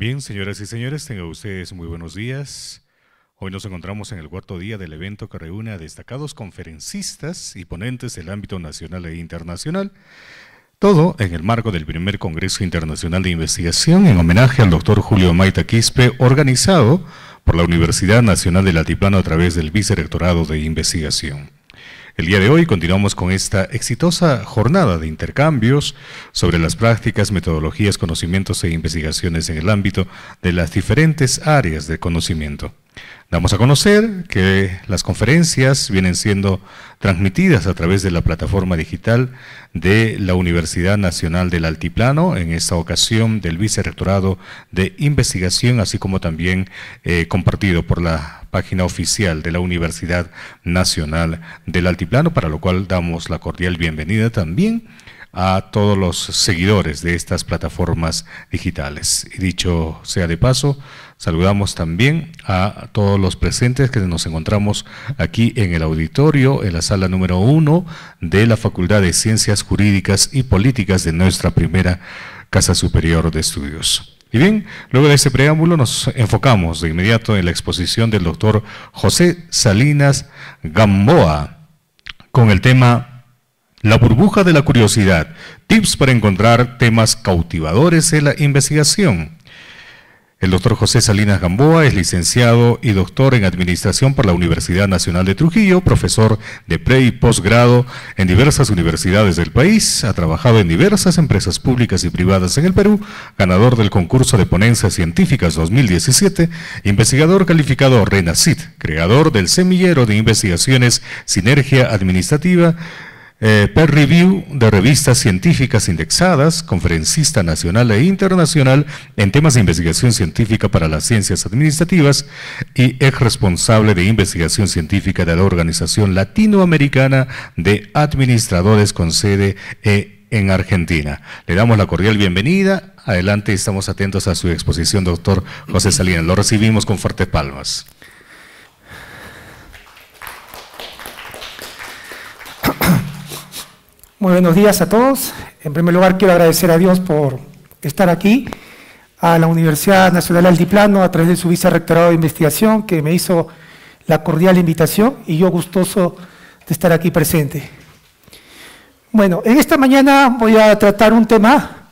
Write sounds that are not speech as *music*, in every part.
Bien, señoras y señores, tengan ustedes muy buenos días. Hoy nos encontramos en el cuarto día del evento que reúne a destacados conferencistas y ponentes del ámbito nacional e internacional. Todo en el marco del primer Congreso Internacional de Investigación en homenaje al doctor Julio Maita Quispe, organizado por la Universidad Nacional del Altiplano a través del Vicerrectorado de Investigación. El día de hoy continuamos con esta exitosa jornada de intercambios sobre las prácticas, metodologías, conocimientos e investigaciones en el ámbito de las diferentes áreas de conocimiento. Damos a conocer que las conferencias vienen siendo transmitidas a través de la plataforma digital de la Universidad Nacional del Altiplano, en esta ocasión del Vicerrectorado de Investigación, así como también eh, compartido por la página oficial de la Universidad Nacional del Altiplano, para lo cual damos la cordial bienvenida también a todos los seguidores de estas plataformas digitales. Y dicho sea de paso, Saludamos también a todos los presentes que nos encontramos aquí en el auditorio, en la sala número uno de la Facultad de Ciencias Jurídicas y Políticas de nuestra primera Casa Superior de Estudios. Y bien, luego de este preámbulo nos enfocamos de inmediato en la exposición del doctor José Salinas Gamboa con el tema La burbuja de la curiosidad, tips para encontrar temas cautivadores en la investigación. El doctor José Salinas Gamboa es licenciado y doctor en Administración por la Universidad Nacional de Trujillo, profesor de pre y posgrado en diversas universidades del país, ha trabajado en diversas empresas públicas y privadas en el Perú, ganador del concurso de ponencias científicas 2017, investigador calificado Renacid, creador del semillero de investigaciones Sinergia Administrativa, eh, per review de revistas científicas indexadas, conferencista nacional e internacional en temas de investigación científica para las ciencias administrativas y ex responsable de investigación científica de la Organización Latinoamericana de Administradores con sede eh, en Argentina. Le damos la cordial bienvenida. Adelante, estamos atentos a su exposición, doctor José Salinas. Lo recibimos con fuertes palmas. Muy buenos días a todos. En primer lugar, quiero agradecer a Dios por estar aquí, a la Universidad Nacional Aldiplano, a través de su vicerrectorado de investigación, que me hizo la cordial invitación y yo gustoso de estar aquí presente. Bueno, en esta mañana voy a tratar un tema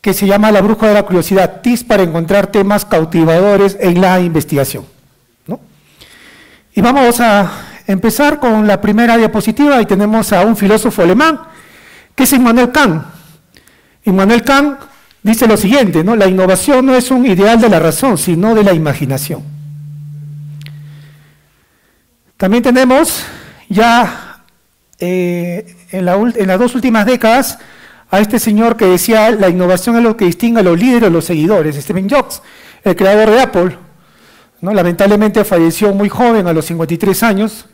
que se llama La Bruja de la Curiosidad, TIS, para encontrar temas cautivadores en la investigación. Y vamos a empezar con la primera diapositiva y tenemos a un filósofo alemán, que es Immanuel Kant. Immanuel Kant dice lo siguiente, ¿no? la innovación no es un ideal de la razón, sino de la imaginación. También tenemos ya eh, en, las dos últimas décadas a este señor que decía la innovación es lo que distingue a los líderes, a los seguidores, Stephen Jobs, el creador de Apple. ¿no? Lamentablemente falleció muy joven, a los 53 años,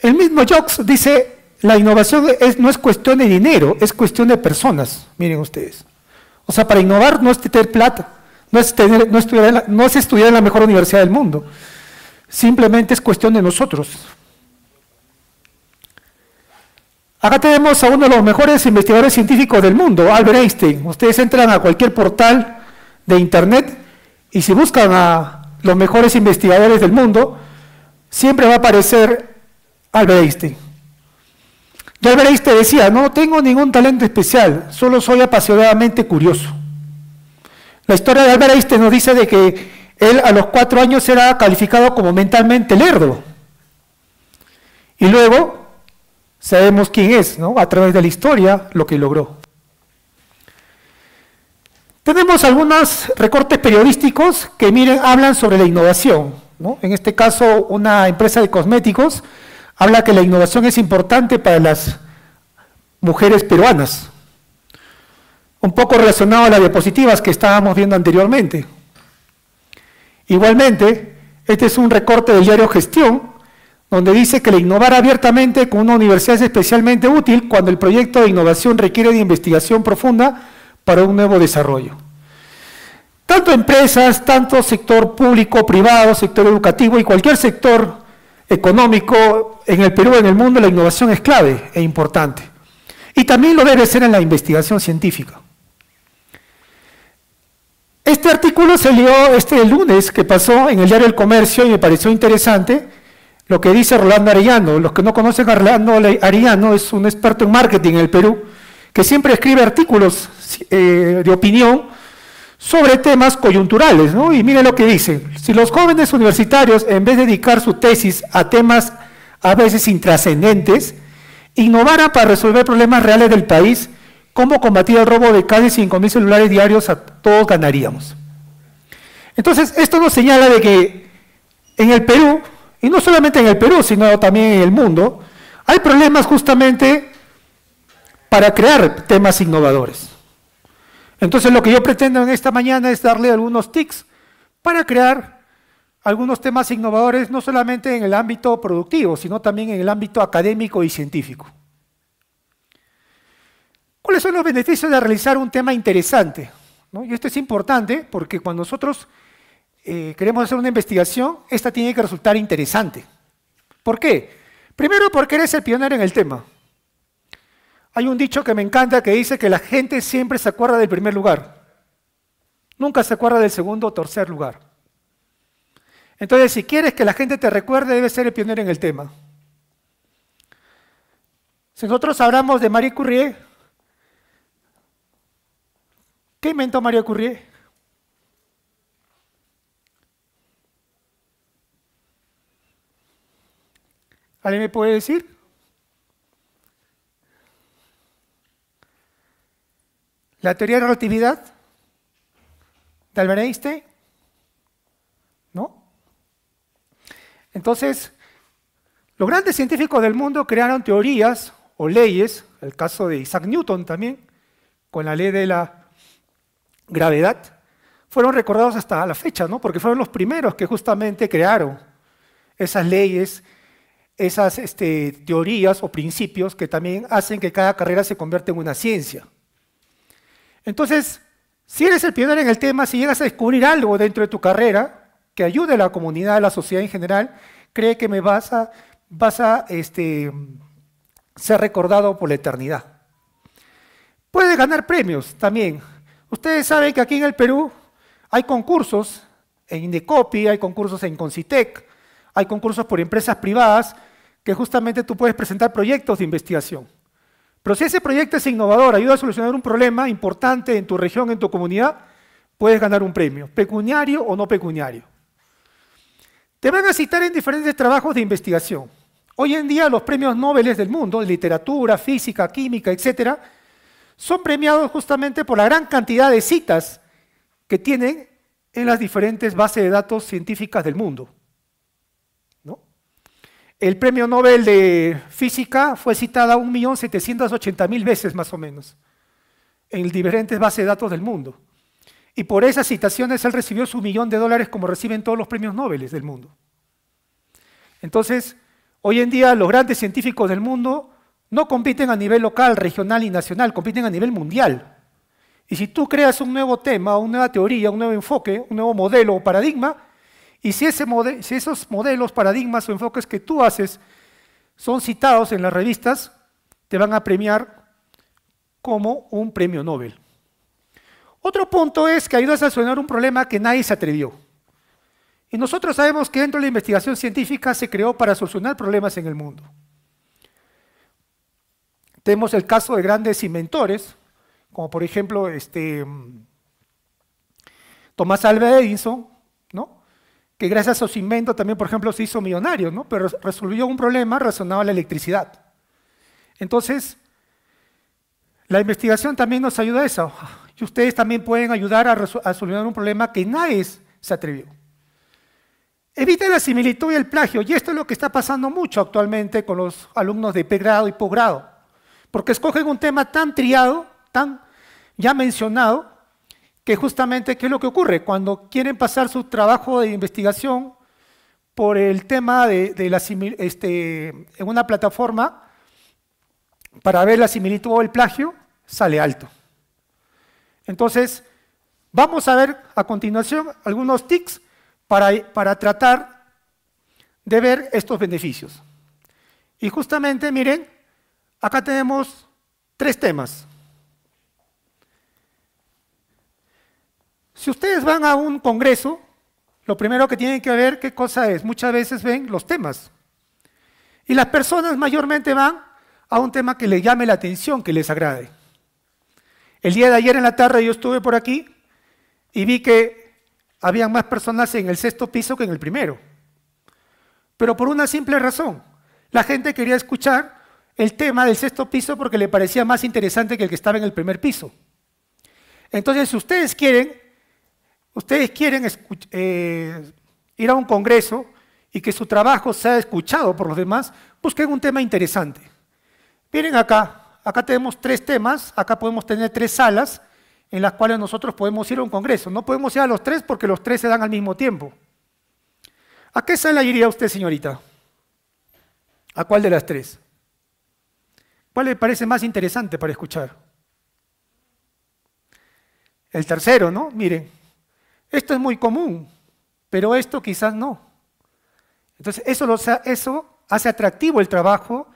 el mismo Jobs dice, la innovación no es cuestión de dinero, es cuestión de personas, miren ustedes. O sea, para innovar no es tener plata, no es, tener, no es estudiar en la mejor universidad del mundo, simplemente es cuestión de nosotros. Acá tenemos a uno de los mejores investigadores científicos del mundo, Albert Einstein. Ustedes entran a cualquier portal de internet y si buscan a los mejores investigadores del mundo, siempre va a aparecer Albert Einstein. Y Albert Einstein decía, no tengo ningún talento especial, solo soy apasionadamente curioso. La historia de Albert Einstein nos dice de que él a los cuatro años era calificado como mentalmente lerdo. Y luego sabemos quién es, ¿no? A través de la historia, lo que logró. Tenemos algunos recortes periodísticos que miren, hablan sobre la innovación. En este caso, una empresa de cosméticos habla que la innovación es importante para las mujeres peruanas. Un poco relacionado a las diapositivas que estábamos viendo anteriormente. Igualmente, este es un recorte del diario Gestión, donde dice que la innovar abiertamente con una universidad es especialmente útil cuando el proyecto de innovación requiere de investigación profunda para un nuevo desarrollo. Tanto empresas, tanto sector público, privado, sector educativo y cualquier sector económico en el Perú, en el mundo, la innovación es clave e importante. Y también lo debe ser en la investigación científica. Este artículo se este lunes que pasó en el diario El Comercio y me pareció interesante lo que dice Rolando Arellano. Los que no conocen a Rolando Arellano es un experto en marketing en el Perú, que siempre escribe artículos eh, de opinión sobre temas coyunturales, ¿no? Y miren lo que dice, si los jóvenes universitarios, en vez de dedicar su tesis a temas a veces intrascendentes, innovaran para resolver problemas reales del país, cómo combatir el robo de casi 5.000 celulares diarios, a todos ganaríamos. Entonces, esto nos señala de que en el Perú, y no solamente en el Perú, sino también en el mundo, hay problemas justamente para crear temas innovadores. Entonces lo que yo pretendo en esta mañana es darle algunos tics para crear algunos temas innovadores, no solamente en el ámbito productivo, sino también en el ámbito académico y científico. ¿Cuáles son los beneficios de realizar un tema interesante? Y esto es importante porque cuando nosotros eh, queremos hacer una investigación, esta tiene que resultar interesante. ¿Por qué? Primero porque eres el pionero en el tema. Hay un dicho que me encanta que dice que la gente siempre se acuerda del primer lugar. Nunca se acuerda del segundo o tercer lugar. Entonces, si quieres que la gente te recuerde, debes ser el pionero en el tema. Si nosotros hablamos de Marie Curie, ¿qué inventó Marie Curie? ¿Alguien me puede decir? La teoría de la relatividad de Albert ¿no? Entonces, los grandes científicos del mundo crearon teorías o leyes, el caso de Isaac Newton también, con la ley de la gravedad, fueron recordados hasta la fecha, ¿no? Porque fueron los primeros que justamente crearon esas leyes, esas este, teorías o principios que también hacen que cada carrera se convierta en una ciencia. Entonces, si eres el pionero en el tema, si llegas a descubrir algo dentro de tu carrera que ayude a la comunidad, a la sociedad en general, cree que me vas a, este, ser recordado por la eternidad. Puedes ganar premios también. Ustedes saben que aquí en el Perú hay concursos en Indecopy, hay concursos en Concitec, hay concursos por empresas privadas que justamente tú puedes presentar proyectos de investigación. Pero si ese proyecto es innovador, ayuda a solucionar un problema importante en tu región, en tu comunidad, puedes ganar un premio, pecuniario o no pecuniario. Te van a citar en diferentes trabajos de investigación. Hoy en día los premios Nobel del mundo, literatura, física, química, etc., son premiados justamente por la gran cantidad de citas que tienen en las diferentes bases de datos científicas del mundo. El premio Nobel de Física fue citada 1.780.000 veces más o menos en diferentes bases de datos del mundo. Y por esas citaciones él recibió su millón de dólares como reciben todos los premios Nobel del mundo. Entonces, hoy en día los grandes científicos del mundo no compiten a nivel local, regional y nacional, compiten a nivel mundial. Y si tú creas un nuevo tema, una nueva teoría, un nuevo enfoque, un nuevo modelo o paradigma, y si, esos modelos, paradigmas o enfoques que tú haces son citados en las revistas, te van a premiar como un premio Nobel. Otro punto es que ayudas a solucionar un problema que nadie se atrevió. Y nosotros sabemos que dentro de la investigación científica se creó para solucionar problemas en el mundo. Tenemos el caso de grandes inventores, como por ejemplo este, mm, Tomás Alva Edison, que gracias a sus inventos también, por ejemplo, se hizo millonario, ¿no? pero resolvió un problema relacionado a la electricidad. Entonces, la investigación también nos ayuda a eso. Y ustedes también pueden ayudar a, a solucionar un problema que nadie se atrevió. Evita la similitud y el plagio, y esto es lo que está pasando mucho actualmente con los alumnos de pregrado y posgrado, porque escogen un tema tan triado, tan ya mencionado, que justamente, ¿qué es lo que ocurre? Cuando quieren pasar su trabajo de investigación por el tema de, la este, en una plataforma para ver la similitud o el plagio, sale alto. Entonces, vamos a ver a continuación algunos tics para, para tratar de ver estos beneficios. Y justamente, miren, acá tenemos tres temas. Si ustedes van a un congreso, lo primero que tienen que ver qué cosa es. Muchas veces ven los temas. Y las personas mayormente van a un tema que les llame la atención, que les agrade. El día de ayer en la tarde yo estuve por aquí y vi que había más personas en el sexto piso que en el primero. Pero por una simple razón. La gente quería escuchar el tema del sexto piso porque le parecía más interesante que el que estaba en el primer piso. Entonces, si ustedes quieren Ustedes quieren eh, ir a un congreso y que su trabajo sea escuchado por los demás, busquen un tema interesante. Miren acá, acá tenemos tres temas, acá podemos tener tres salas en las cuales nosotros podemos ir a un congreso. No podemos ir a los tres porque los tres se dan al mismo tiempo. ¿A qué sala iría usted, señorita? ¿A cuál de las tres? ¿Cuál le parece más interesante para escuchar? El tercero, ¿no? Miren, esto es muy común, pero esto quizás no. Entonces, eso, hace atractivo el trabajo,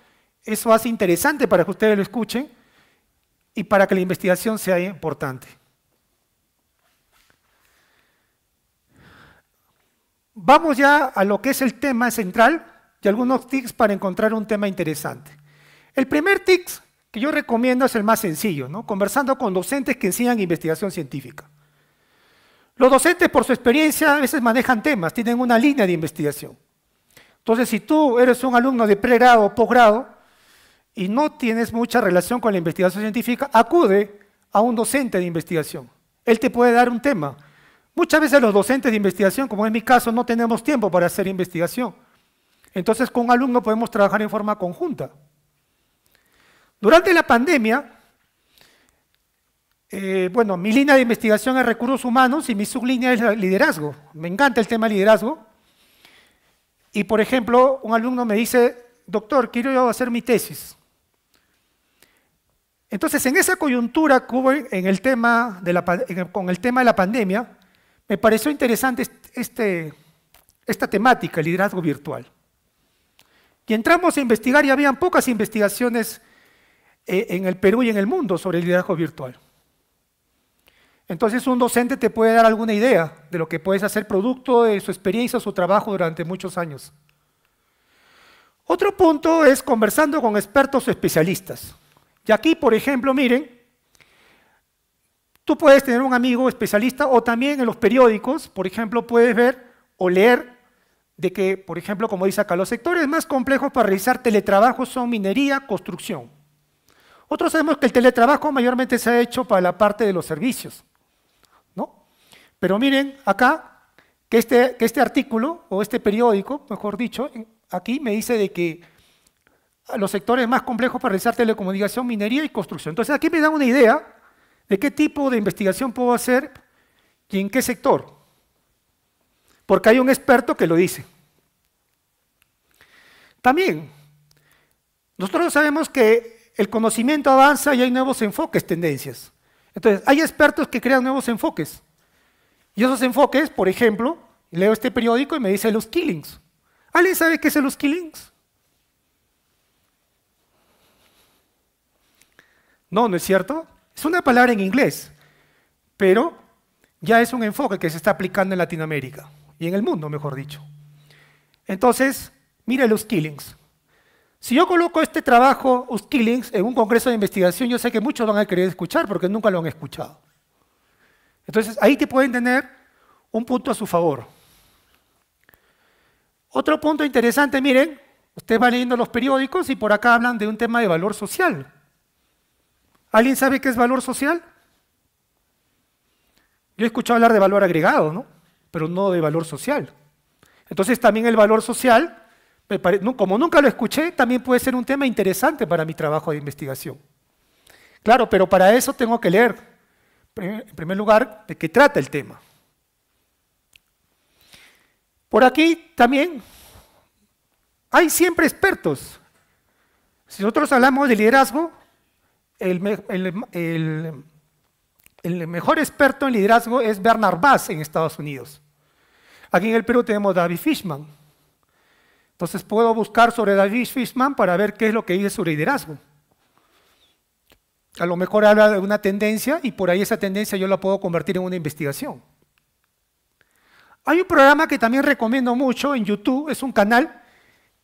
eso hace interesante para que ustedes lo escuchen y para que la investigación sea importante. Vamos ya a lo que es el tema central y algunos tics para encontrar un tema interesante. El primer tic que yo recomiendo es el más sencillo, conversando con docentes que enseñan investigación científica. Los docentes, por su experiencia, a veces manejan temas, tienen una línea de investigación. Entonces, si tú eres un alumno de pregrado o posgrado y no tienes mucha relación con la investigación científica, acude a un docente de investigación. Él te puede dar un tema. Muchas veces los docentes de investigación, como en mi caso, no tenemos tiempo para hacer investigación. Entonces, con un alumno podemos trabajar en forma conjunta. Durante la pandemia, eh, bueno, mi línea de investigación es recursos humanos y mi sublínea es liderazgo. Me encanta el tema liderazgo. Y por ejemplo, un alumno me dice, doctor, quiero yo hacer mi tesis. Entonces, en esa coyuntura que en el tema con el tema de la pandemia, me pareció interesante este, esta temática, el liderazgo virtual. Y entramos a investigar y había pocas investigaciones eh, en el Perú y en el mundo sobre el liderazgo virtual. Entonces un docente te puede dar alguna idea de lo que puedes hacer producto de su experiencia, su trabajo durante muchos años. Otro punto es conversando con expertos o especialistas. Y aquí, por ejemplo, miren, tú puedes tener un amigo especialista o también en los periódicos, por ejemplo, puedes ver o leer de que, por ejemplo, como dice acá, los sectores más complejos para realizar teletrabajo son minería, construcción. Otros sabemos que el teletrabajo mayormente se ha hecho para la parte de los servicios. Pero miren acá que este, este artículo, o este periódico, mejor dicho, eh, aquí me dice de que los sectores más complejos para realizar telecomunicación, minería y construcción. Entonces aquí me da una idea de qué tipo de investigación puedo hacer y en qué sector. Porque hay un experto que lo dice. También, nosotros sabemos que el conocimiento avanza y hay nuevos enfoques, tendencias. Entonces, hay expertos que crean nuevos enfoques. Y esos enfoques, por ejemplo, leo este periódico y me dice los killings. ¿Alguien sabe qué es los killings? No, no es cierto. Es una palabra en inglés, pero ya es un enfoque que se está aplicando en Latinoamérica y en el mundo, mejor dicho. Entonces, mire los killings. Si yo coloco este trabajo, los killings, en un congreso de investigación, yo sé que muchos van a querer escuchar porque nunca lo han escuchado. Entonces, ahí te pueden tener un punto a su favor. Otro punto interesante, miren, usted va leyendo los periódicos y por acá hablan de un tema de valor social. ¿Alguien sabe qué es valor social? Yo he escuchado hablar de valor agregado, ¿no? Pero no de valor social. Entonces también el valor social, como nunca lo escuché, también puede ser un tema interesante para mi trabajo de investigación. Claro, pero para eso tengo que leer en primer lugar, de qué trata el tema. Por aquí también hay siempre expertos. Si nosotros hablamos de liderazgo, el, mejor experto en liderazgo es Bernard Bass en Estados Unidos. Aquí en el Perú tenemos David Fishman. Entonces puedo buscar sobre David Fishman para ver qué es lo que dice su liderazgo. A lo mejor habla de una tendencia y por ahí esa tendencia yo la puedo convertir en una investigación. Hay un programa que también recomiendo mucho en YouTube, es un canal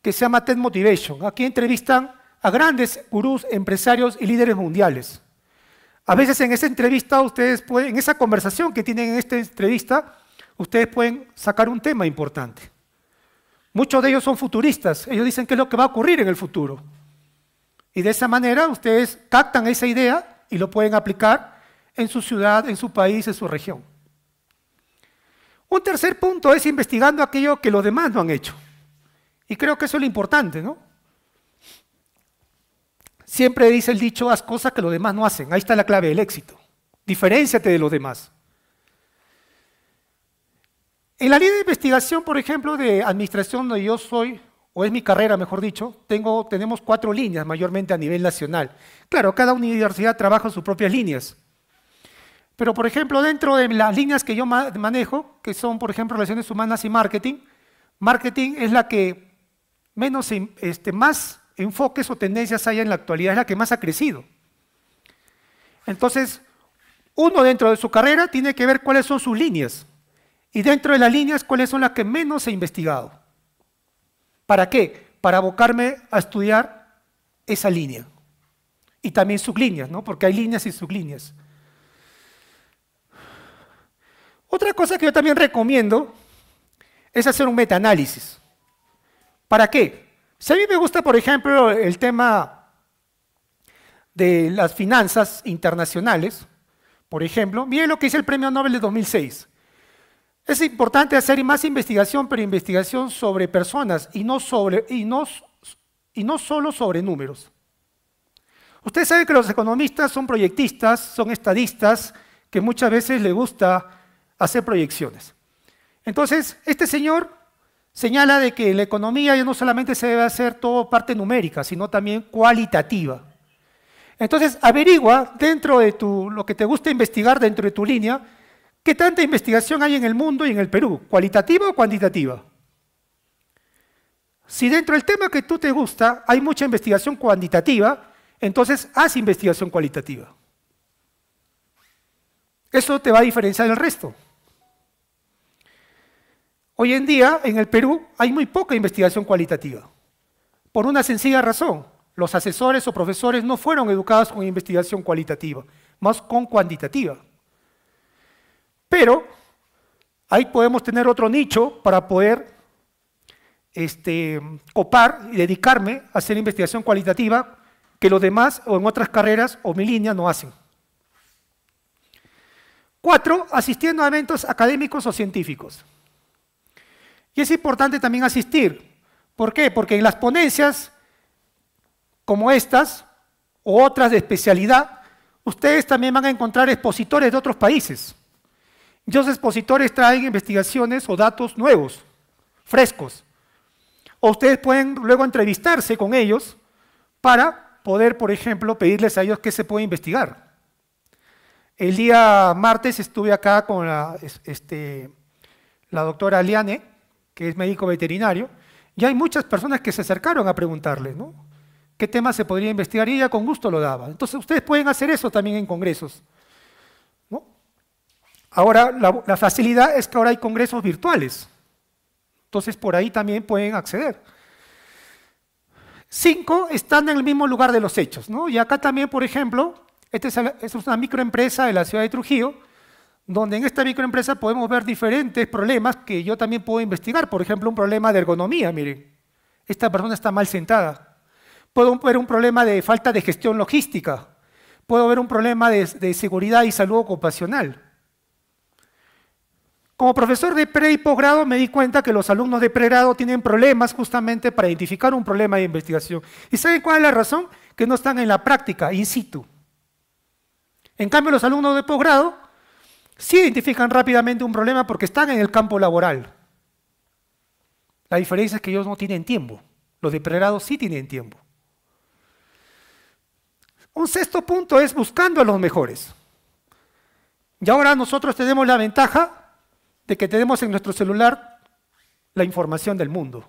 que se llama TED Motivation. Aquí entrevistan a grandes gurús, empresarios y líderes mundiales. A veces en esa entrevista ustedes pueden, en esa conversación que tienen en esta entrevista, ustedes pueden sacar un tema importante. Muchos de ellos son futuristas, ellos dicen qué es lo que va a ocurrir en el futuro. Y de esa manera ustedes captan esa idea y lo pueden aplicar en su ciudad, en su país, en su región. Un tercer punto es investigando aquello que los demás no han hecho. Y creo que eso es lo importante, ¿no? Siempre dice el dicho, haz cosas que los demás no hacen. Ahí está la clave del éxito. Diferenciate de los demás. En la línea de investigación, por ejemplo, de administración donde yo soy o es mi carrera, mejor dicho, tengo, tenemos cuatro líneas mayormente a nivel nacional. Claro, cada universidad trabaja sus propias líneas. Pero, por ejemplo, dentro de las líneas que yo manejo, que son, por ejemplo, relaciones humanas y marketing, marketing es la que menos, este, más enfoques o tendencias hay en la actualidad, es la que más ha crecido. Entonces, uno dentro de su carrera tiene que ver cuáles son sus líneas y dentro de las líneas cuáles son las que menos he investigado. ¿Para qué? Para abocarme a estudiar esa línea. Y también líneas, ¿no? Porque hay líneas y sublíneas. Otra cosa que yo también recomiendo es hacer un metaanálisis. ¿Para qué? Si a mí me gusta, por ejemplo, el tema de las finanzas internacionales, por ejemplo, miren lo que hizo el Premio Nobel de 2006. Es importante hacer más investigación, pero investigación sobre personas y no, sobre, y y no solo sobre números. Usted sabe que los economistas son proyectistas, son estadistas, que muchas veces le gusta hacer proyecciones. Entonces, este señor señala de que la economía ya no solamente se debe hacer todo parte numérica, sino también cualitativa. Entonces, averigua dentro de tu, lo que te gusta investigar dentro de tu línea, ¿Qué tanta investigación hay en el mundo y en el Perú? ¿Cualitativa o cuantitativa? Si dentro del tema que tú te gusta hay mucha investigación cuantitativa, entonces haz investigación cualitativa. Eso te va a diferenciar del resto. Hoy en día en el Perú hay muy poca investigación cualitativa. Por una sencilla razón, los asesores o profesores no fueron educados con investigación cualitativa, más con cuantitativa. Pero ahí podemos tener otro nicho para poder este, copar y dedicarme a hacer investigación cualitativa que los demás o en otras carreras o mi línea no hacen. Cuatro, asistiendo a eventos académicos o científicos. Y es importante también asistir. ¿Por qué? Porque en las ponencias como estas o otras de especialidad, ustedes también van a encontrar expositores de otros países. Los expositores traen investigaciones o datos nuevos, frescos. O ustedes pueden luego entrevistarse con ellos para poder, por ejemplo, pedirles a ellos qué se puede investigar. El día martes estuve acá con la, este, doctora Liane, que es médico veterinario, y hay muchas personas que se acercaron a preguntarle, ¿Qué tema se podría investigar? Y ella con gusto lo daba. Entonces ustedes pueden hacer eso también en congresos. Ahora, la, facilidad es que ahora hay congresos virtuales. Entonces, por ahí también pueden acceder. Cinco, están en el mismo lugar de los hechos. ¿no? Y acá también, por ejemplo, esta es, una microempresa de la ciudad de Trujillo, donde en esta microempresa podemos ver diferentes problemas que yo también puedo investigar. Por ejemplo, un problema de ergonomía, miren. Esta persona está mal sentada. Puedo ver un problema de falta de gestión logística. Puedo ver un problema de seguridad y salud ocupacional como profesor de pre y posgrado me di cuenta que los alumnos de pregrado tienen problemas justamente para identificar un problema de investigación. ¿Y saben cuál es la razón? Que no están en la práctica, in situ. En cambio, los alumnos de posgrado sí identifican rápidamente un problema porque están en el campo laboral. La diferencia es que ellos no tienen tiempo. Los de pregrado sí tienen tiempo. Un sexto punto es buscando a los mejores. Y ahora nosotros tenemos la ventaja de que tenemos en nuestro celular la información del mundo.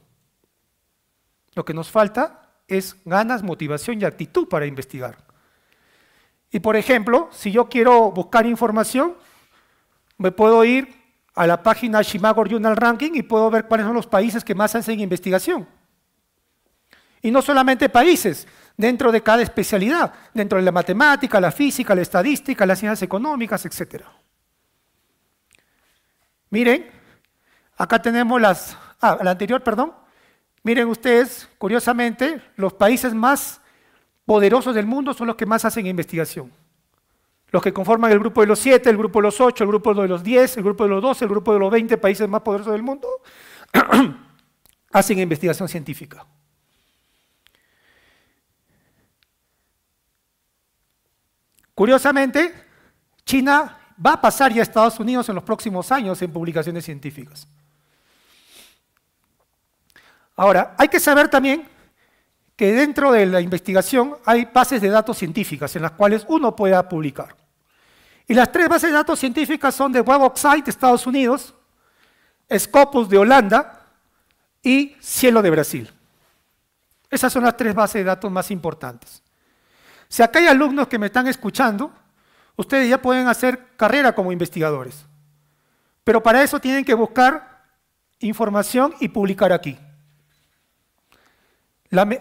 Lo que nos falta es ganas, motivación y actitud para investigar. Y por ejemplo, si yo quiero buscar información, me puedo ir a la página Shimagor Journal Ranking y puedo ver cuáles son los países que más hacen investigación. Y no solamente países, dentro de cada especialidad, dentro de la matemática, la física, la estadística, las ciencias económicas, etcétera. Miren, acá tenemos las, ah, la anterior, perdón. Miren ustedes, curiosamente, los países más poderosos del mundo son los que más hacen investigación. Los que conforman el grupo de los siete, el grupo de los ocho, el grupo de los 10, el grupo de los 12, el grupo de los 20 países más poderosos del mundo, *clears throat* hacen investigación científica. Curiosamente, China va a pasar ya a Estados Unidos en los próximos años en publicaciones científicas. Ahora, hay que saber también que dentro de la investigación hay bases de datos científicas en las cuales uno pueda publicar. Y las tres bases de datos científicas son de Web of de Estados Unidos, Scopus de Holanda y Cielo de Brasil. Esas son las tres bases de datos más importantes. Si acá hay alumnos que me están escuchando ustedes ya pueden hacer carrera como investigadores. Pero para eso tienen que buscar información y publicar aquí.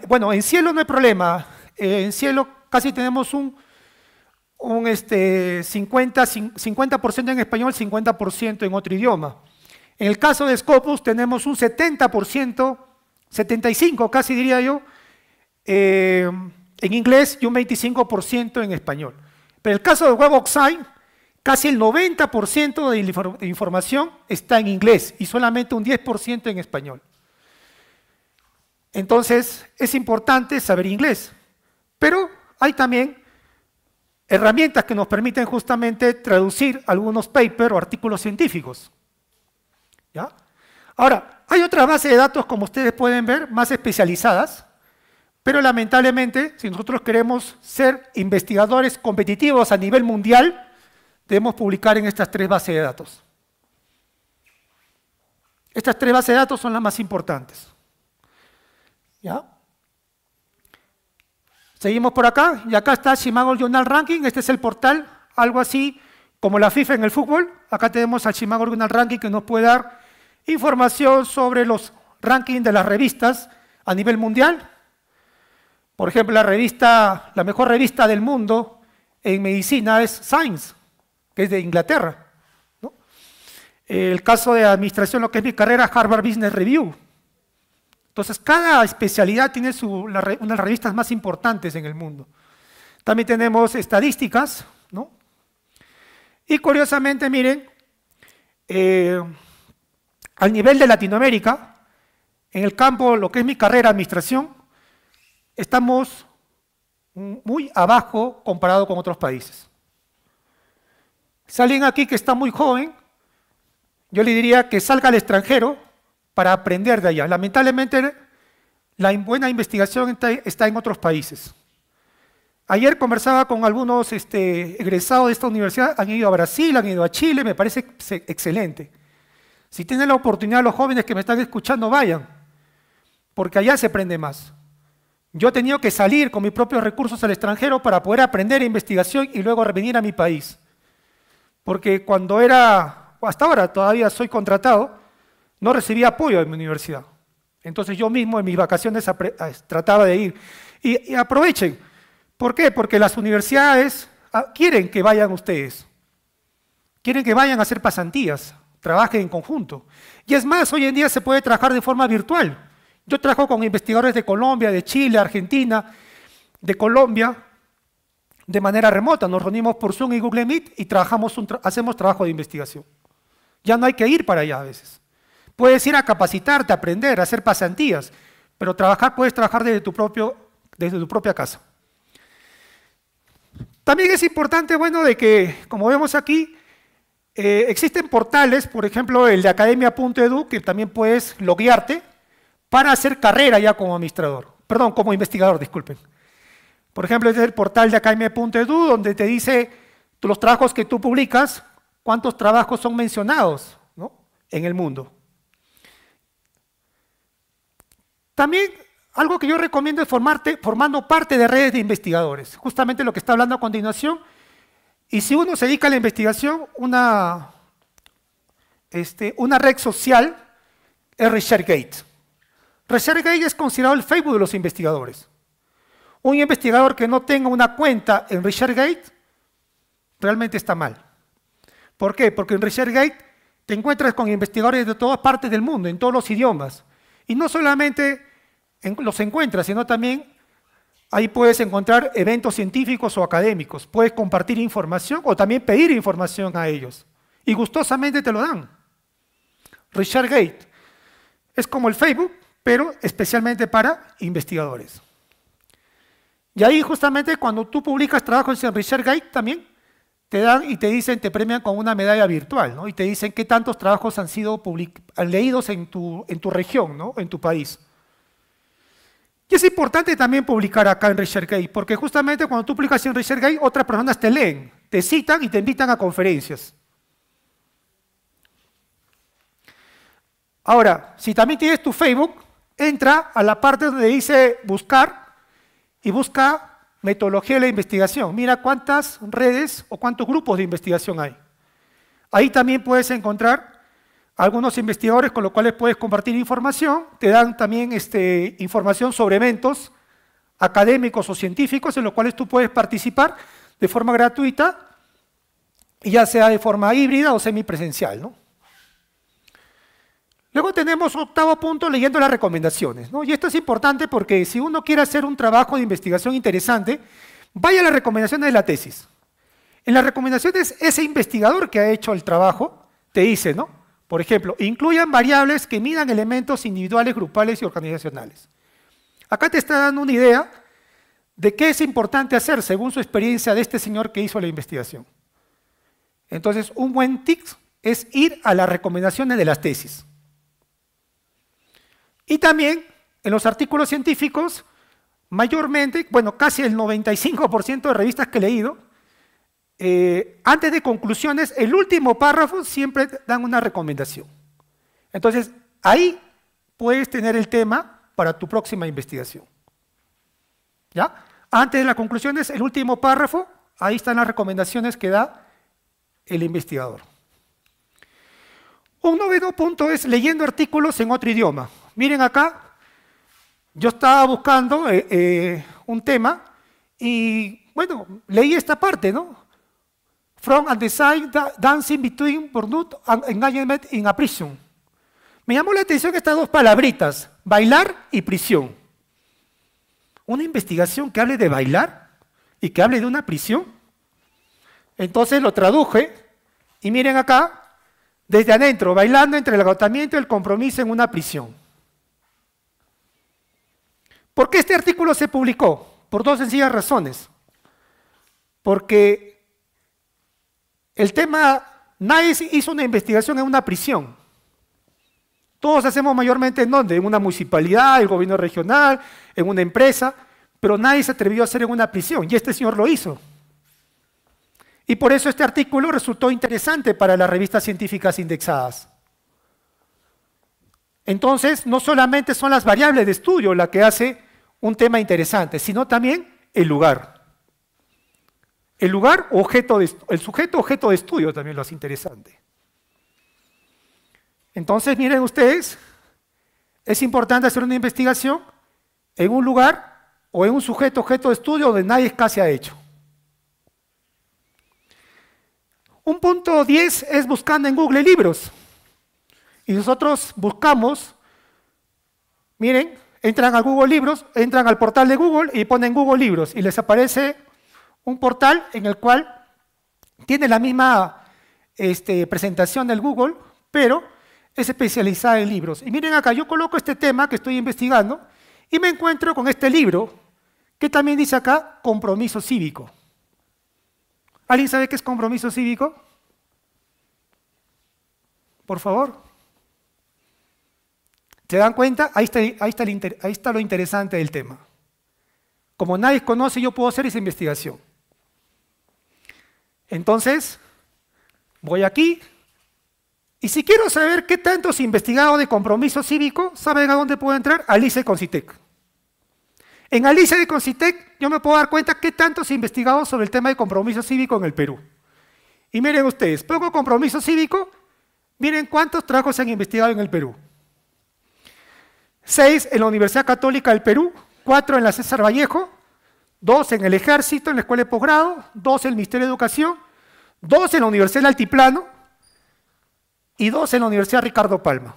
bueno, en cielo no hay problema. Eh, en cielo casi tenemos un, 50, este, en español, 50% en otro idioma. En el caso de Scopus tenemos un 70%, 75% casi diría yo, eh, en inglés y un 25% en español. Pero el caso de Web of Science, casi el 90% de la información está en inglés y solamente un 10% en español. Entonces, es importante saber inglés. Pero hay también herramientas que nos permiten justamente traducir algunos papers o artículos científicos. Ahora, hay otra base de datos, como ustedes pueden ver, más especializadas, pero lamentablemente, si nosotros queremos ser investigadores competitivos a nivel mundial, debemos publicar en estas tres bases de datos. Estas tres bases de datos son las más importantes. ¿Ya? Seguimos por acá, y acá está Shimago Journal Ranking, este es el portal, algo así como la FIFA en el fútbol. Acá tenemos al Shimago Journal Ranking que nos puede dar información sobre los rankings de las revistas a nivel mundial, por ejemplo, la revista, la mejor revista del mundo en medicina es Science, que es de Inglaterra. El caso de administración, lo que es mi carrera, Harvard Business Review. Entonces, cada especialidad tiene unas una revistas más importantes en el mundo. También tenemos estadísticas, ¿no? Y curiosamente, miren, eh, al nivel de Latinoamérica, en el campo, lo que es mi carrera, administración, estamos muy abajo comparado con otros países. Si alguien aquí que está muy joven, yo le diría que salga al extranjero para aprender de allá. Lamentablemente, la buena investigación está en otros países. Ayer conversaba con algunos este, egresados de esta universidad, han ido a Brasil, han ido a Chile, me parece excelente. Si tienen la oportunidad, los jóvenes que me están escuchando, vayan, porque allá se aprende más. Yo he tenido que salir con mis propios recursos al extranjero para poder aprender investigación y luego revenir a mi país. Porque cuando era, hasta ahora todavía soy contratado, no recibía apoyo de mi universidad. Entonces yo mismo en mis vacaciones trataba de ir. Y, y aprovechen. ¿Por qué? Porque las universidades ah, quieren que vayan ustedes. Quieren que vayan a hacer pasantías, trabajen en conjunto. Y es más, hoy en día se puede trabajar de forma virtual. Yo trabajo con investigadores de Colombia, de Chile, Argentina, de Colombia, de manera remota. Nos reunimos por Zoom y Google Meet y trabajamos hacemos trabajo de investigación. Ya no hay que ir para allá a veces. Puedes ir a capacitarte, aprender, a hacer pasantías, pero trabajar puedes trabajar desde tu, propio, desde tu propia casa. También es importante, bueno, de que, como vemos aquí, eh, existen portales, por ejemplo, el de academia.edu, que también puedes loguearte para hacer carrera ya como administrador, perdón, como investigador, disculpen. Por ejemplo, este es el portal de academia.edu donde te dice los trabajos que tú publicas, cuántos trabajos son mencionados en el mundo. También algo que yo recomiendo es formarte formando parte de redes de investigadores, justamente lo que está hablando a continuación. Y si uno se dedica a la investigación, una, este, una red social es ResearchGate. Gate es considerado el Facebook de los investigadores. Un investigador que no tenga una cuenta en ResearchGate realmente está mal. ¿Por qué? Porque en ResearchGate te encuentras con investigadores de todas partes del mundo, en todos los idiomas. Y no solamente los encuentras, sino también ahí puedes encontrar eventos científicos o académicos. Puedes compartir información o también pedir información a ellos. Y gustosamente te lo dan. ResearchGate es como el Facebook, pero especialmente para investigadores. Y ahí justamente cuando tú publicas trabajos en ResearchGate también te dan y te dicen, te premian con una medalla virtual, ¿no? Y te dicen qué tantos trabajos han sido leídos en tu, en tu región, ¿no? En tu país. Y es importante también publicar acá en ResearchGate, porque justamente cuando tú publicas en ResearchGate, otras personas te leen, te citan y te invitan a conferencias. Ahora, si también tienes tu Facebook, entra a la parte donde dice buscar y busca metodología de la investigación. Mira cuántas redes o cuántos grupos de investigación hay. Ahí también puedes encontrar algunos investigadores con los cuales puedes compartir información. Te dan también este, información sobre eventos académicos o científicos en los cuales tú puedes participar de forma gratuita, ya sea de forma híbrida o semipresencial. ¿no? Luego tenemos octavo punto leyendo las recomendaciones. Y esto es importante porque si uno quiere hacer un trabajo de investigación interesante, vaya a las recomendaciones de la tesis. En las recomendaciones, ese investigador que ha hecho el trabajo te dice, ¿no? Por ejemplo, incluyan variables que midan elementos individuales, grupales y organizacionales. Acá te está dando una idea de qué es importante hacer según su experiencia de este señor que hizo la investigación. Entonces, un buen tip es ir a las recomendaciones de las tesis. Y también en los artículos científicos, mayormente, bueno, casi el 95% de revistas que he leído, eh, antes de conclusiones, el último párrafo siempre dan una recomendación. Entonces, ahí puedes tener el tema para tu próxima investigación. ¿Ya? Antes de las conclusiones, el último párrafo, ahí están las recomendaciones que da el investigador. Un noveno punto es leyendo artículos en otro idioma. Miren acá, yo estaba buscando eh, eh, un tema y, bueno, leí esta parte, ¿no? From and design dancing between burnout and engagement in a prison. Me llamó la atención estas dos palabritas, bailar y prisión. Una investigación que hable de bailar y que hable de una prisión. Entonces lo traduje y miren acá, desde adentro, bailando entre el agotamiento y el compromiso en una prisión. ¿Por qué este artículo se publicó? Por dos sencillas razones. Porque el tema, nadie hizo una investigación en una prisión. Todos hacemos mayormente en dónde? En una municipalidad, el gobierno regional, en una empresa, pero nadie se atrevió a hacer en una prisión y este señor lo hizo. Y por eso este artículo resultó interesante para las revistas científicas indexadas. Entonces, no solamente son las variables de estudio la que hace un tema interesante, sino también el lugar. El lugar, objeto el sujeto, objeto de estudio también lo hace interesante. Entonces, miren ustedes, es importante hacer una investigación en un lugar o en un sujeto, objeto de estudio donde nadie casi ha hecho. Un punto 10 es buscando en Google libros. Y nosotros buscamos, miren, entran a Google Libros, entran al portal de Google y ponen Google Libros y les aparece un portal en el cual tiene la misma este, presentación del Google, pero es especializada en libros. Y miren acá, yo coloco este tema que estoy investigando y me encuentro con este libro que también dice acá compromiso cívico. ¿Alguien sabe qué es compromiso cívico? Por favor. ¿Se dan cuenta? Ahí está, ahí está, lo interesante del tema. Como nadie conoce, yo puedo hacer esa investigación. Entonces, voy aquí. Y si quiero saber qué tantos investigados de compromiso cívico, ¿saben a dónde puedo entrar? Alice Concitec. E en Alice de Concitec e yo me puedo dar cuenta qué tantos investigados sobre el tema de compromiso cívico en el Perú. Y miren ustedes, poco compromiso cívico, miren cuántos trabajos se han investigado en el Perú seis en la Universidad Católica del Perú, cuatro en la César Vallejo, dos en el Ejército, en la Escuela de Posgrado, dos en el Ministerio de Educación, dos en la Universidad del Altiplano y dos en la Universidad Ricardo Palma.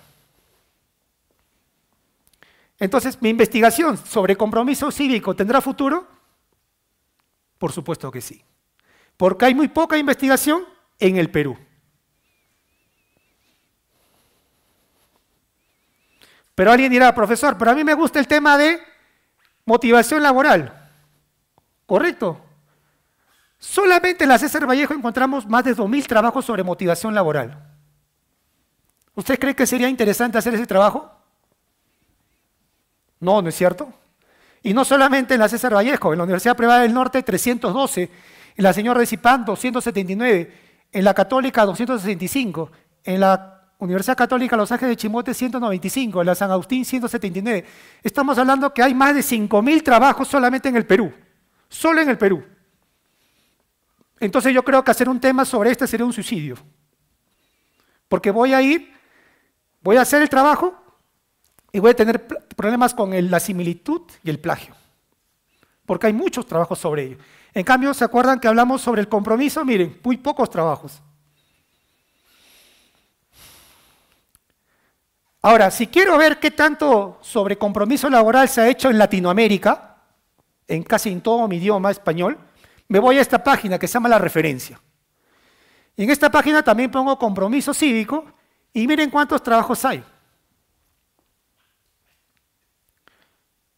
Entonces, ¿mi investigación sobre compromiso cívico tendrá futuro? Por supuesto que sí. Porque hay muy poca investigación en el Perú. Pero alguien dirá, profesor, pero a mí me gusta el tema de motivación laboral. Correcto. Solamente en la César Vallejo encontramos más de 2.000 trabajos sobre motivación laboral. ¿Usted cree que sería interesante hacer ese trabajo? No, no es cierto. Y no solamente en la César Vallejo, en la Universidad Privada del Norte 312, en la Señora de Cipán 279, en la Católica 265, en la Universidad Católica Los Ángeles de Chimote 195, la San Agustín 179. Estamos hablando que hay más de 5.000 trabajos solamente en el Perú, solo en el Perú. Entonces yo creo que hacer un tema sobre este sería un suicidio. Porque voy a ir, voy a hacer el trabajo y voy a tener problemas con la similitud y el plagio. Porque hay muchos trabajos sobre ello. En cambio, ¿se acuerdan que hablamos sobre el compromiso? Miren, muy pocos trabajos. Ahora, si quiero ver qué tanto sobre compromiso laboral se ha hecho en Latinoamérica, en casi en todo mi idioma español, me voy a esta página que se llama La Referencia. en esta página también pongo compromiso cívico y miren cuántos trabajos hay.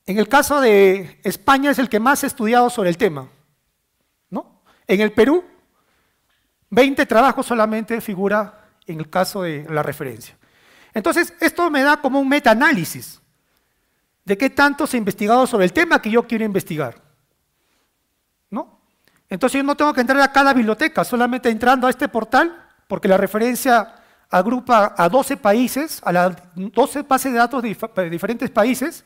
En el caso de España es el que más ha estudiado sobre el tema. ¿no? En el Perú, 20 trabajos solamente figura en el caso de la referencia. Entonces, esto me da como un meta-análisis de qué tanto se ha investigado sobre el tema que yo quiero investigar. ¿No? Entonces, yo no tengo que entrar a cada biblioteca, solamente entrando a este portal, porque la referencia agrupa a 12 países, a las 12 bases de datos de diferentes países.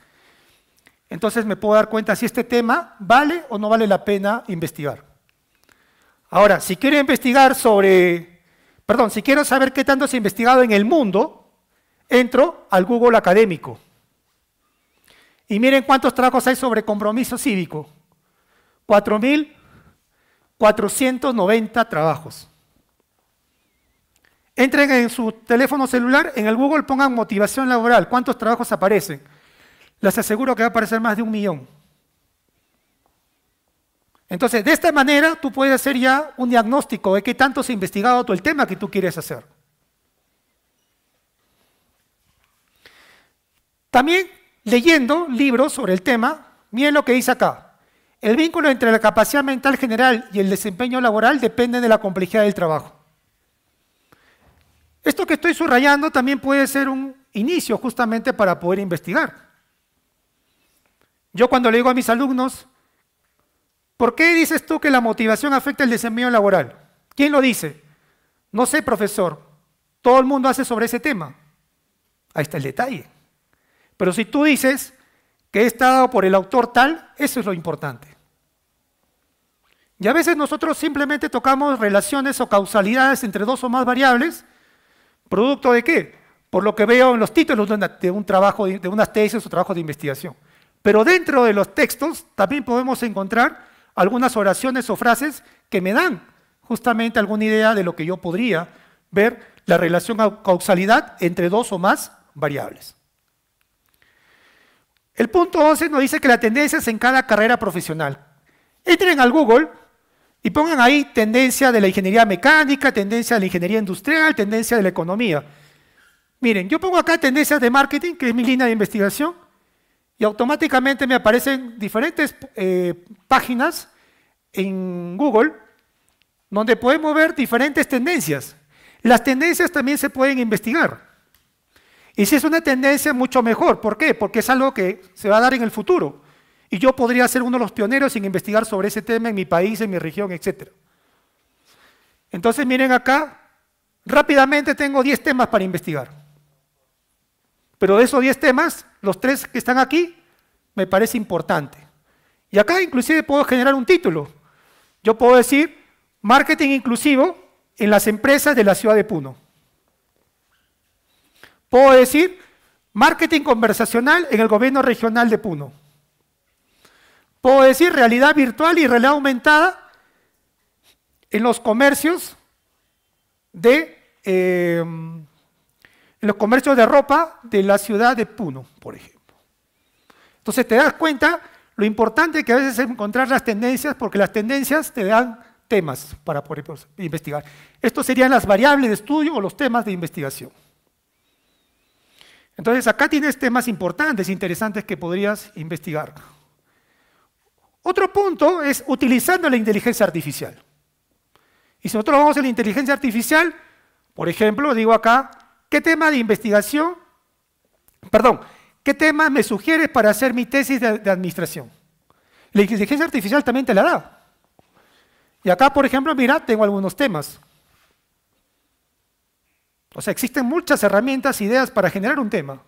Entonces, me puedo dar cuenta si este tema vale o no vale la pena investigar. Ahora, si quiero investigar sobre, perdón, si quiero saber qué tanto se ha investigado en el mundo, entro al Google académico. Y miren cuántos trabajos hay sobre compromiso cívico. 4.490 trabajos. Entren en su teléfono celular, en el Google pongan motivación laboral. ¿Cuántos trabajos aparecen? Les aseguro que va a aparecer más de un millón. Entonces, de esta manera tú puedes hacer ya un diagnóstico de qué tanto se ha investigado todo el tema que tú quieres hacer. También leyendo libros sobre el tema, miren lo que dice acá. El vínculo entre la capacidad mental general y el desempeño laboral depende de la complejidad del trabajo. Esto que estoy subrayando también puede ser un inicio justamente para poder investigar. Yo cuando le digo a mis alumnos, ¿por qué dices tú que la motivación afecta el desempeño laboral? ¿Quién lo dice? No sé, profesor. Todo el mundo hace sobre ese tema. Ahí está el detalle. Pero si tú dices que está dado por el autor tal, eso es lo importante. Y a veces nosotros simplemente tocamos relaciones o causalidades entre dos o más variables, producto de qué? Por lo que veo en los títulos de, un trabajo, de, unas tesis o trabajo de investigación. Pero dentro de los textos también podemos encontrar algunas oraciones o frases que me dan justamente alguna idea de lo que yo podría ver la relación o causalidad entre dos o más variables. El punto 11 nos dice que la tendencia es en cada carrera profesional. Entren al Google y pongan ahí tendencia de la ingeniería mecánica, tendencia de la ingeniería industrial, tendencia de la economía. Miren, yo pongo acá tendencias de marketing, que es mi línea de investigación, y automáticamente me aparecen diferentes eh, páginas en Google donde podemos ver diferentes tendencias. Las tendencias también se pueden investigar. Y si es una tendencia, mucho mejor. ¿Por qué? Porque es algo que se va a dar en el futuro. Y yo podría ser uno de los pioneros en investigar sobre ese tema en mi país, en mi región, etc. Entonces, miren acá, rápidamente tengo 10 temas para investigar. Pero de esos 10 temas, los tres que están aquí, me parece importante. Y acá inclusive puedo generar un título. Yo puedo decir, marketing inclusivo en las empresas de la ciudad de Puno. Puedo decir, marketing conversacional en el gobierno regional de Puno. Puedo decir, realidad virtual y realidad aumentada en los comercios de, eh, los comercios de ropa de la ciudad de Puno, por ejemplo. Entonces te das cuenta lo importante que a veces es encontrar las tendencias, porque las tendencias te dan temas para poder investigar. Estos serían las variables de estudio o los temas de investigación. Entonces acá tienes temas importantes, interesantes que podrías investigar. Otro punto es utilizando la inteligencia artificial. Y si nosotros vamos a la inteligencia artificial, por ejemplo, digo acá, ¿qué tema de investigación? Perdón, ¿qué tema me sugieres para hacer mi tesis de, de administración? La inteligencia artificial también te la da. Y acá, por ejemplo, mira, tengo algunos temas. O sea, existen muchas herramientas, ideas para generar un tema.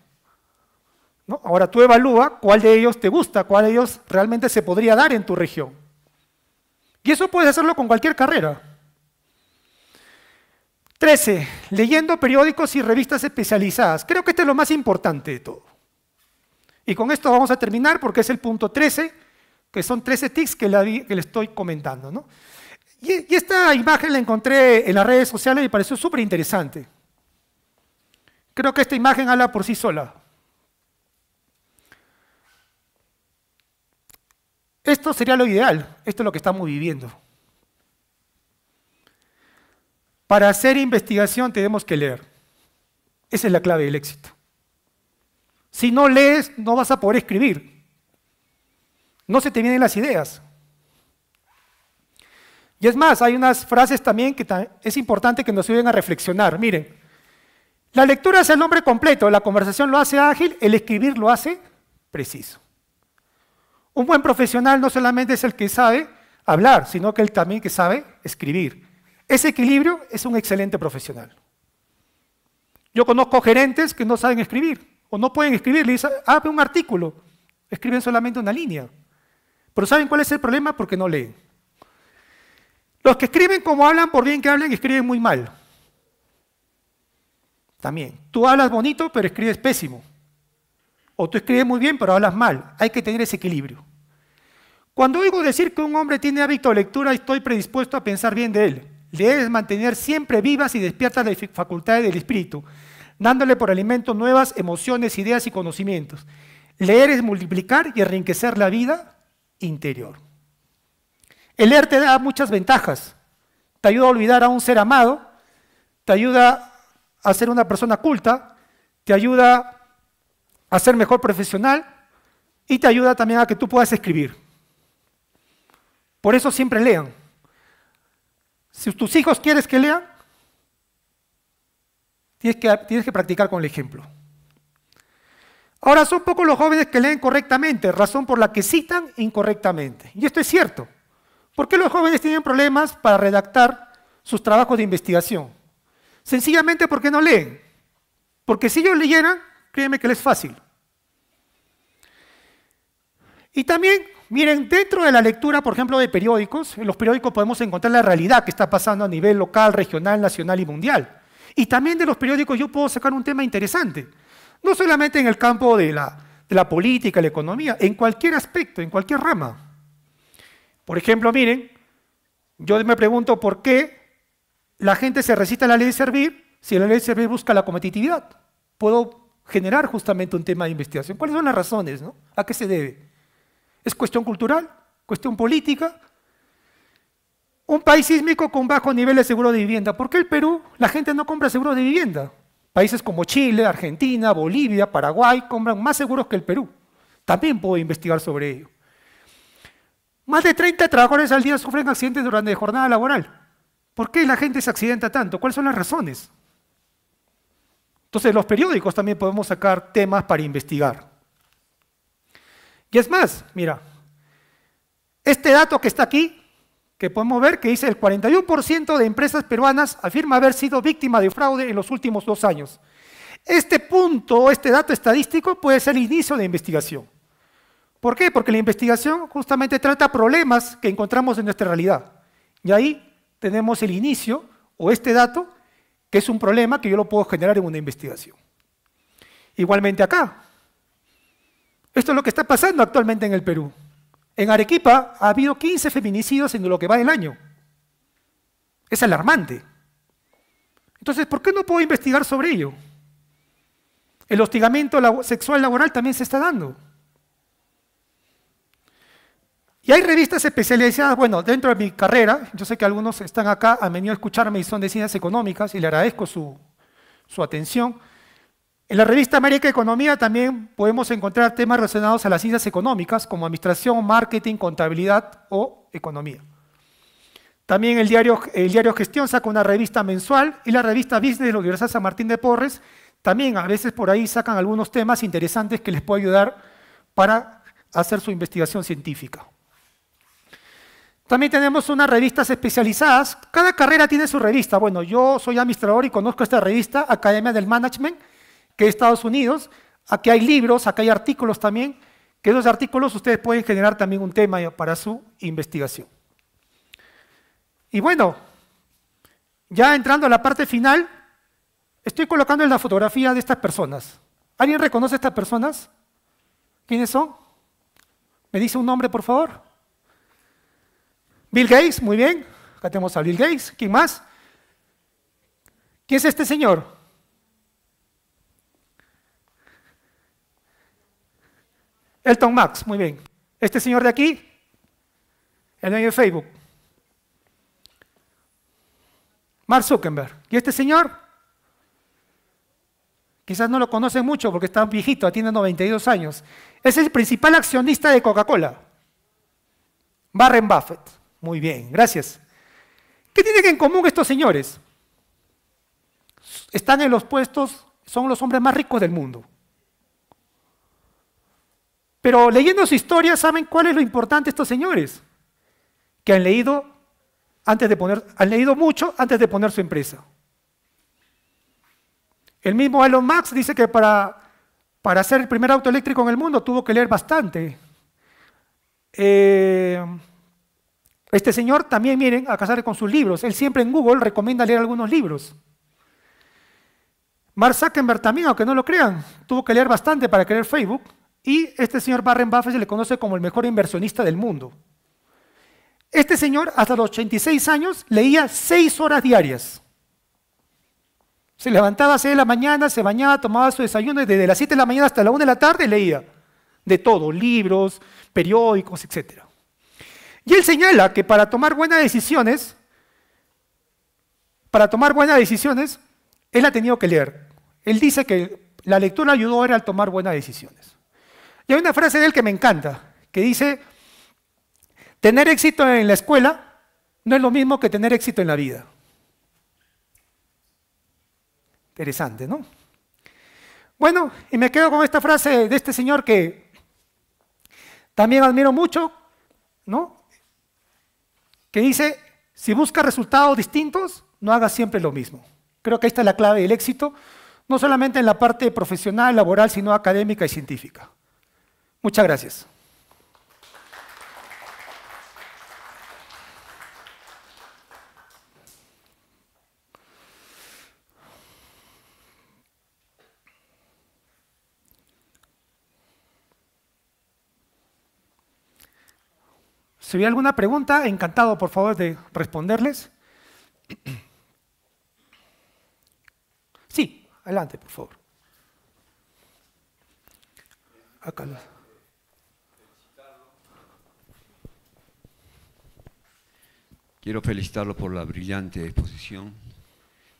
Ahora tú evalúa cuál de ellos te gusta, cuál de ellos realmente se podría dar en tu región. Y eso puedes hacerlo con cualquier carrera. 13. Leyendo periódicos y revistas especializadas. Creo que este es lo más importante de todo. Y con esto vamos a terminar porque es el punto 13, que son 13 tics que, les le estoy comentando. Y, y esta imagen la encontré en las redes sociales y me pareció súper interesante. Creo que esta imagen habla por sí sola. Esto sería lo ideal, esto es lo que estamos viviendo. Para hacer investigación tenemos que leer. Esa es la clave del éxito. Si no lees, no vas a poder escribir. No se te vienen las ideas. Y es más, hay unas frases también que es importante que nos ayuden a reflexionar. Miren, la lectura es el nombre completo, la conversación lo hace ágil, el escribir lo hace preciso. Un buen profesional no solamente es el que sabe hablar, sino que el también que sabe escribir. Ese equilibrio es un excelente profesional. Yo conozco gerentes que no saben escribir o no pueden escribir. Le dicen, abre un artículo. Escriben solamente una línea. Pero ¿saben cuál es el problema? Porque no leen. Los que escriben como hablan, por bien que hablen, escriben muy mal. También, tú hablas bonito, pero escribes pésimo. O tú escribes muy bien, pero hablas mal. Hay que tener ese equilibrio. Cuando oigo decir que un hombre tiene hábito de lectura, estoy predispuesto a pensar bien de él. Leer es mantener siempre vivas y despiertas las facultades del espíritu, dándole por alimento nuevas emociones, ideas y conocimientos. Leer es multiplicar y enriquecer la vida interior. El leer te da muchas ventajas. Te ayuda a olvidar a un ser amado, te ayuda a ser una persona culta, te ayuda a ser mejor profesional y te ayuda también a que tú puedas escribir. Por eso siempre lean. Si tus hijos quieres que lean, tienes que, tienes que practicar con el ejemplo. Ahora son pocos los jóvenes que leen correctamente, razón por la que citan incorrectamente. Y esto es cierto. ¿Por qué los jóvenes tienen problemas para redactar sus trabajos de investigación? Sencillamente porque no leen. Porque si ellos leyeran, créeme que les es fácil. Y también, miren, dentro de la lectura, por ejemplo, de periódicos, en los periódicos podemos encontrar la realidad que está pasando a nivel local, regional, nacional y mundial. Y también de los periódicos yo puedo sacar un tema interesante. No solamente en el campo de la, de la política, la economía, en cualquier aspecto, en cualquier rama. Por ejemplo, miren, yo me pregunto por qué la gente se resiste a la ley de servir si la ley de servir busca la competitividad. Puedo generar justamente un tema de investigación. ¿Cuáles son las razones? ¿A qué se debe? ¿Es cuestión cultural? ¿Cuestión política? Un país sísmico con bajo nivel de seguro de vivienda. ¿Por qué el Perú la gente no compra seguro de vivienda? Países como Chile, Argentina, Bolivia, Paraguay compran más seguros que el Perú. También puedo investigar sobre ello. Más de 30 trabajadores al día sufren accidentes durante jornada laboral. ¿Por qué la gente se accidenta tanto? ¿Cuáles son las razones? Entonces, los periódicos también podemos sacar temas para investigar. Y es más, mira, este dato que está aquí, que podemos ver que dice el 41% de empresas peruanas afirma haber sido víctima de fraude en los últimos dos años. Este punto, este dato estadístico puede ser el inicio de investigación. ¿Por qué? Porque la investigación justamente trata problemas que encontramos en nuestra realidad. Y ahí tenemos el inicio o este dato, que es un problema que yo lo puedo generar en una investigación. Igualmente acá. Esto es lo que está pasando actualmente en el Perú. En Arequipa ha habido 15 feminicidios en lo que va del año. Es alarmante. Entonces, ¿por qué no puedo investigar sobre ello? El hostigamiento sexual laboral también se está dando. Y hay revistas especializadas, bueno, dentro de mi carrera, yo sé que algunos están acá, a menudo a escucharme y son de ciencias económicas, y le agradezco su, atención. En la revista América Economía también podemos encontrar temas relacionados a las ciencias económicas, como administración, marketing, contabilidad o economía. También el diario, el diario Gestión saca una revista mensual y la revista Business de la Universidad San Martín de Porres también a veces por ahí sacan algunos temas interesantes que les puede ayudar para hacer su investigación científica. También tenemos unas revistas especializadas. Cada carrera tiene su revista. Bueno, yo soy administrador y conozco esta revista, Academia del Management, que es Estados Unidos. Aquí hay libros, aquí hay artículos también, que esos artículos ustedes pueden generar también un tema para su investigación. Y bueno, ya entrando a la parte final, estoy colocando en la fotografía de estas personas. ¿Alguien reconoce estas personas? ¿Quiénes son? ¿Me dice un nombre, por favor? Bill Gates, muy bien. Acá tenemos a Bill Gates. ¿Quién más? ¿Quién es este señor? Elton Max, muy bien. Este señor de aquí, el dueño de Facebook. Mark Zuckerberg. ¿Y este señor? Quizás no lo conocen mucho porque está viejito, tiene 92 años. Es el principal accionista de Coca-Cola, Warren Buffett. Muy bien, gracias. ¿Qué tienen en común estos señores? Están en los puestos, son los hombres más ricos del mundo. Pero leyendo su historia, ¿saben cuál es lo importante de estos señores? Que han leído antes de poner, han leído mucho antes de poner su empresa. El mismo Elon Musk dice que para, para hacer el primer auto eléctrico en el mundo tuvo que leer bastante. Eh, este señor también, miren, a casarse con sus libros. Él siempre en Google recomienda leer algunos libros. Mark Zuckerberg también, aunque no lo crean, tuvo que leer bastante para crear Facebook. Y este señor Warren Buffett se le conoce como el mejor inversionista del mundo. Este señor, hasta los 86 años, leía 6 horas diarias. Se levantaba a 6 de la mañana, se bañaba, tomaba su desayuno, desde las 7 de la mañana hasta la 1 de la tarde leía de todo, libros, periódicos, etcétera. Y él señala que para tomar buenas decisiones, para tomar buenas decisiones, él ha tenido que leer. Él dice que la lectura ayudó a él a tomar buenas decisiones. Y hay una frase de él que me encanta, que dice, tener éxito en la escuela no es lo mismo que tener éxito en la vida. Interesante, ¿no? Bueno, y me quedo con esta frase de este señor que también admiro mucho, ¿no? que dice, si buscas resultados distintos, no hagas siempre lo mismo. Creo que esta es la clave del éxito, no solamente en la parte profesional, laboral, sino académica y científica. Muchas gracias. Si hubiera alguna pregunta, encantado, por favor, de responderles. Sí, adelante, por favor. Acá. Quiero felicitarlo por la brillante exposición.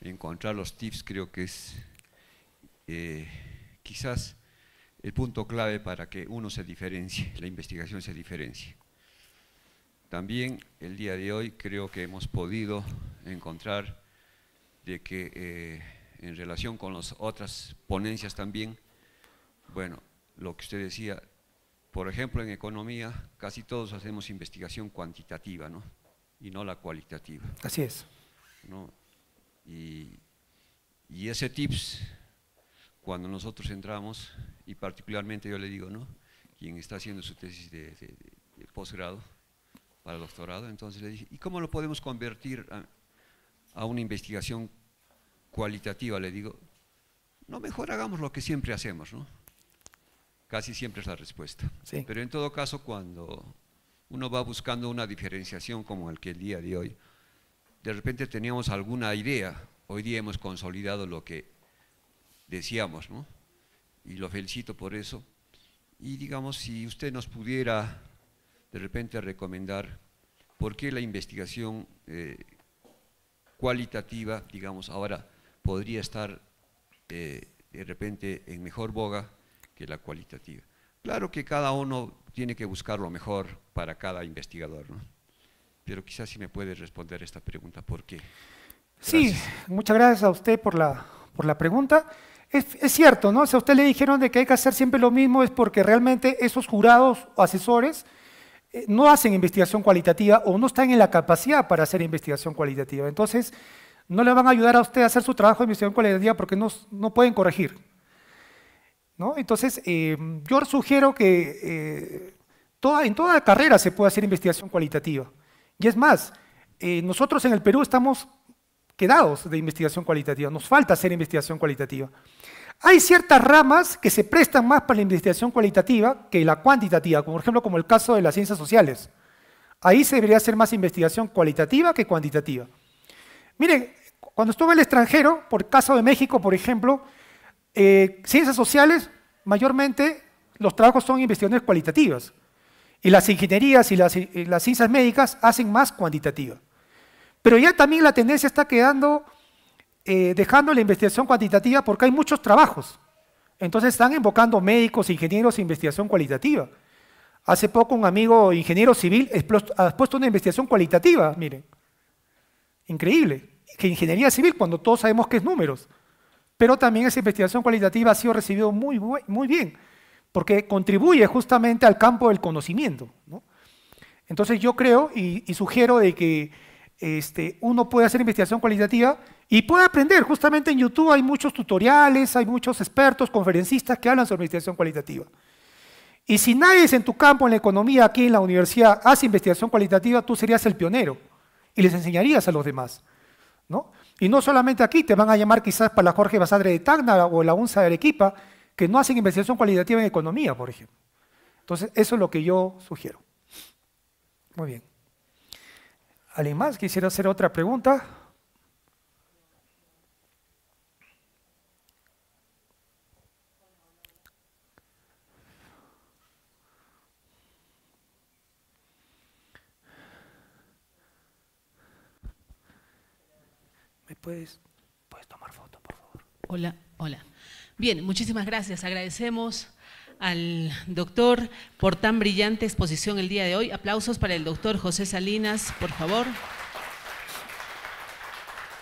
Encontrar los tips creo que es eh, quizás el punto clave para que uno se diferencie, la investigación se diferencie. También el día de hoy creo que hemos podido encontrar de que eh, en relación con las otras ponencias también, bueno, lo que usted decía, por ejemplo, en economía casi todos hacemos investigación cuantitativa, ¿no? Y no la cualitativa. Así es. ¿no? Y, ese tips, cuando nosotros entramos, y particularmente yo le digo, ¿no? Quien está haciendo su tesis de posgrado, para el doctorado. Entonces le dije, ¿y cómo lo podemos convertir a, una investigación cualitativa? Le digo, no, mejor hagamos lo que siempre hacemos, ¿no? Casi siempre es la respuesta. Pero en todo caso, cuando uno va buscando una diferenciación como el que el día de hoy, de repente teníamos alguna idea, hoy día hemos consolidado lo que decíamos, ¿no? Y lo felicito por eso. Y digamos, si usted nos pudiera de repente a recomendar por qué la investigación eh, cualitativa, digamos, ahora podría estar eh, de repente en mejor boga que la cualitativa. Claro que cada uno tiene que buscar lo mejor para cada investigador, ¿no? pero quizás si me puede responder esta pregunta, ¿por qué? Sí, muchas gracias a usted por la, por la pregunta. Es, es, cierto, ¿no? Si a usted le dijeron de que hay que hacer siempre lo mismo es porque realmente esos jurados o asesores eh, no hacen investigación cualitativa o no están en la capacidad para hacer investigación cualitativa. Entonces, no le van a ayudar a usted a hacer su trabajo de investigación cualitativa porque no, pueden corregir. ¿no? Entonces, eh, yo sugiero que eh, toda, en toda carrera se puede hacer investigación cualitativa. Y es más, nosotros en el Perú estamos quedados de investigación cualitativa, nos falta hacer investigación cualitativa. Hay ciertas ramas que se prestan más para la investigación cualitativa que la cuantitativa, como por ejemplo como el caso de las ciencias sociales. Ahí se debería hacer más investigación cualitativa que cuantitativa. Miren, cuando estuve en el extranjero, por caso de México, por ejemplo, eh, ciencias sociales, mayormente los trabajos son investigaciones cualitativas. Y las ingenierías y las, y las ciencias médicas hacen más cuantitativa. Pero ya también la tendencia está quedando eh, dejando la investigación cuantitativa porque hay muchos trabajos. Entonces están invocando médicos, ingenieros investigación cualitativa. Hace poco un amigo ingeniero civil ha puesto una investigación cualitativa, miren. Increíble. Que ingeniería civil, cuando todos sabemos que es números. Pero también esa investigación cualitativa ha sido recibida muy, muy bien, porque contribuye justamente al campo del conocimiento. Entonces yo creo y, y sugiero de que este, uno puede hacer investigación cualitativa y puede aprender. Justamente en YouTube hay muchos tutoriales, hay muchos expertos, conferencistas que hablan sobre investigación cualitativa. Y si nadie es en tu campo, en la economía, aquí en la universidad, hace investigación cualitativa, tú serías el pionero y les enseñarías a los demás. Y no solamente aquí, te van a llamar quizás para la Jorge Basadre de Tacna o la UNSA de Arequipa, que no hacen investigación cualitativa en economía, por ejemplo. Entonces, eso es lo que yo sugiero. Muy bien. ¿Alguien más quisiera hacer otra pregunta? ¿Me puedes, tomar foto, por favor? Hola, hola. Bien, muchísimas gracias. Agradecemos al doctor por tan brillante exposición el día de hoy. Aplausos para el doctor José Salinas, por favor.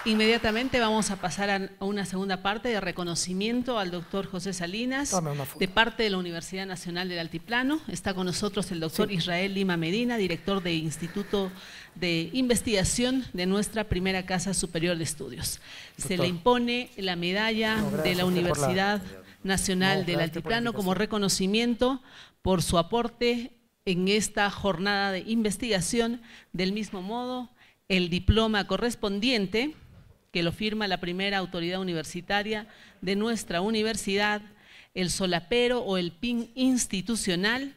Inmediatamente vamos a pasar a una segunda parte de reconocimiento al doctor José Salinas de parte de la Universidad Nacional del Altiplano. Está con nosotros el doctor Israel Lima Medina, director de Instituto de Investigación de nuestra primera Casa Superior de Estudios. Se le impone la medalla de la Universidad. Nacional del Altiplano como reconocimiento por su aporte en esta jornada de investigación. Del mismo modo, el diploma correspondiente, que lo firma la primera autoridad universitaria de nuestra universidad, el solapero o el PIN institucional,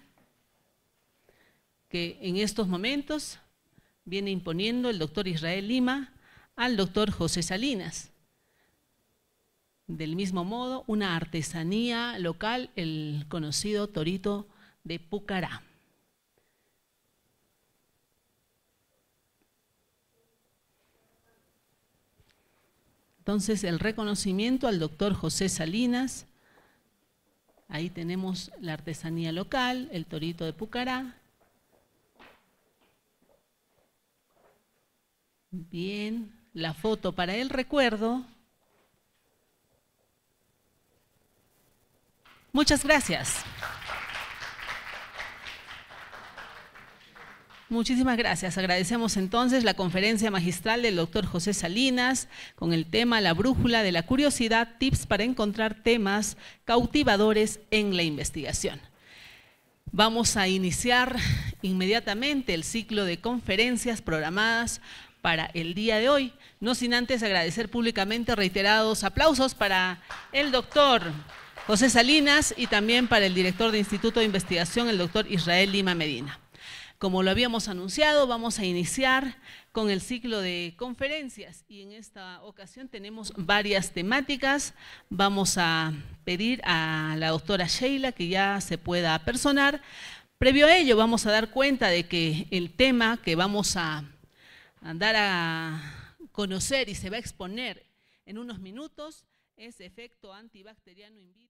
que en estos momentos viene imponiendo el doctor Israel Lima al doctor José Salinas. Del mismo modo, una artesanía local, el conocido torito de Pucará. Entonces, el reconocimiento al doctor José Salinas. Ahí tenemos la artesanía local, el torito de Pucará. Bien, la foto para el recuerdo. Muchas gracias. Muchísimas gracias. Agradecemos entonces la conferencia magistral del doctor José Salinas con el tema La brújula de la curiosidad, tips para encontrar temas cautivadores en la investigación. Vamos a iniciar inmediatamente el ciclo de conferencias programadas para el día de hoy, no sin antes agradecer públicamente reiterados aplausos para el doctor. José Salinas y también para el director de Instituto de Investigación, el doctor Israel Lima Medina. Como lo habíamos anunciado, vamos a iniciar con el ciclo de conferencias y en esta ocasión tenemos varias temáticas. Vamos a pedir a la doctora Sheila que ya se pueda personar. Previo a ello vamos a dar cuenta de que el tema que vamos a andar a conocer y se va a exponer en unos minutos es efecto antibacteriano